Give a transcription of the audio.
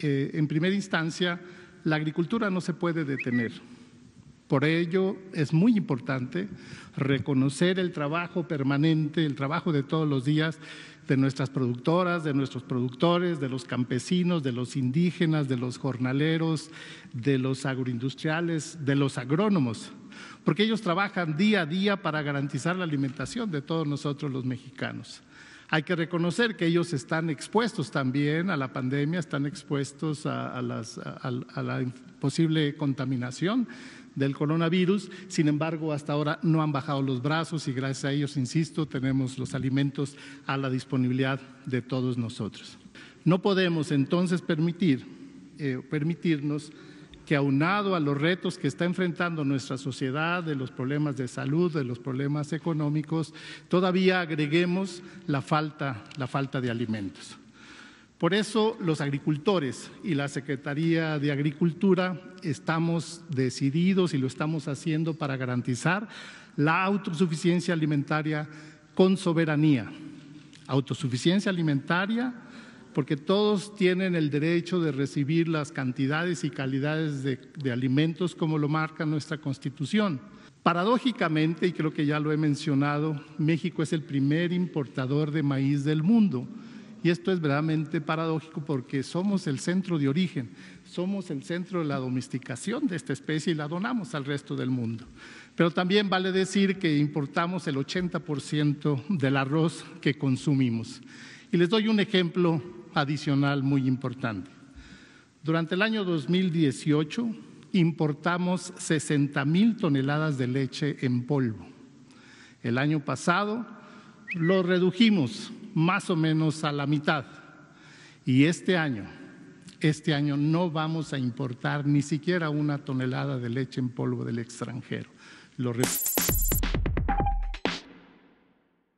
Eh, en primera instancia, la agricultura no se puede detener. Por ello es muy importante reconocer el trabajo permanente, el trabajo de todos los días de nuestras productoras, de nuestros productores, de los campesinos, de los indígenas, de los jornaleros, de los agroindustriales, de los agrónomos, porque ellos trabajan día a día para garantizar la alimentación de todos nosotros los mexicanos. Hay que reconocer que ellos están expuestos también a la pandemia, están expuestos a, la posible contaminación del coronavirus. Sin embargo, hasta ahora no han bajado los brazos y gracias a ellos, insisto, tenemos los alimentos a la disponibilidad de todos nosotros. No podemos entonces eh, permitirnos que aunado a los retos que está enfrentando nuestra sociedad, de los problemas de salud, de los problemas económicos, todavía agreguemos la falta, la falta de alimentos. Por eso los agricultores y la Secretaría de Agricultura estamos decididos y lo estamos haciendo para garantizar la autosuficiencia alimentaria con soberanía. Autosuficiencia alimentaria porque todos tienen el derecho de recibir las cantidades y calidades de, alimentos como lo marca nuestra Constitución. Paradójicamente, y creo que ya lo he mencionado, México es el primer importador de maíz del mundo y esto es verdaderamente paradójico porque somos el centro de origen, somos el centro de la domesticación de esta especie y la donamos al resto del mundo. Pero también vale decir que importamos el 80% del arroz que consumimos. Y les doy un ejemplo adicional muy importante. Durante el año 2018 importamos 60 mil toneladas de leche en polvo. El año pasado lo redujimos más o menos a la mitad. Y este año, este año no vamos a importar ni siquiera una tonelada de leche en polvo del extranjero. Lo